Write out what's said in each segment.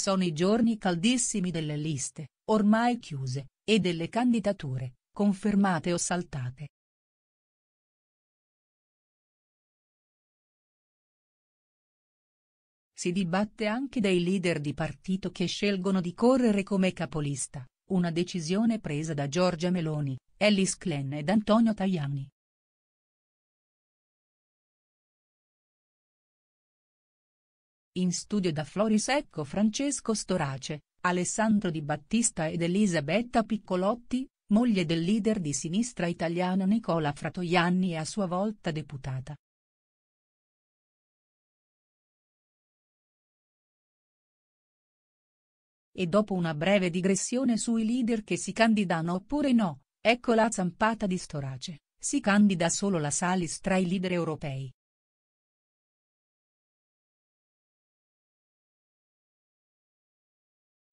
Sono i giorni caldissimi delle liste, ormai chiuse, e delle candidature, confermate o saltate. Si dibatte anche dei leader di partito che scelgono di correre come capolista, una decisione presa da Giorgia Meloni, Alice Klen ed Antonio Tajani. In studio da Florisecco Francesco Storace, Alessandro Di Battista ed Elisabetta Piccolotti, moglie del leader di sinistra italiano Nicola Fratoianni e a sua volta deputata. E dopo una breve digressione sui leader che si candidano oppure no, ecco la zampata di Storace, si candida solo la Salis tra i leader europei.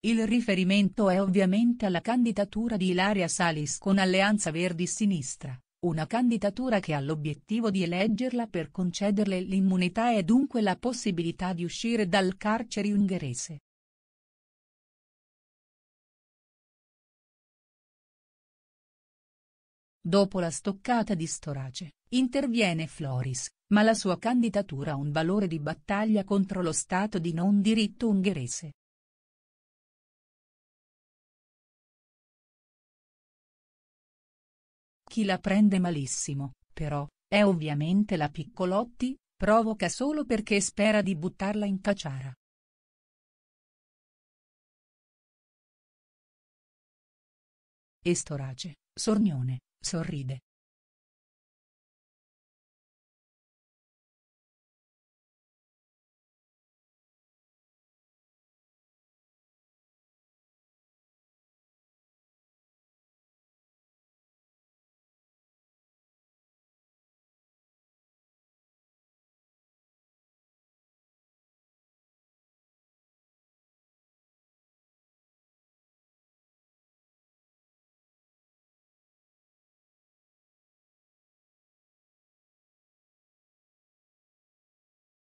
Il riferimento è ovviamente alla candidatura di Ilaria Salis con Alleanza Verdi-Sinistra, una candidatura che ha l'obiettivo di eleggerla per concederle l'immunità e dunque la possibilità di uscire dal carcere ungherese. Dopo la stoccata di Storace, interviene Floris, ma la sua candidatura ha un valore di battaglia contro lo Stato di non diritto ungherese. Chi la prende malissimo, però, è ovviamente la Piccolotti, provoca solo perché spera di buttarla in cacciara. Estorace, sornione, sorride,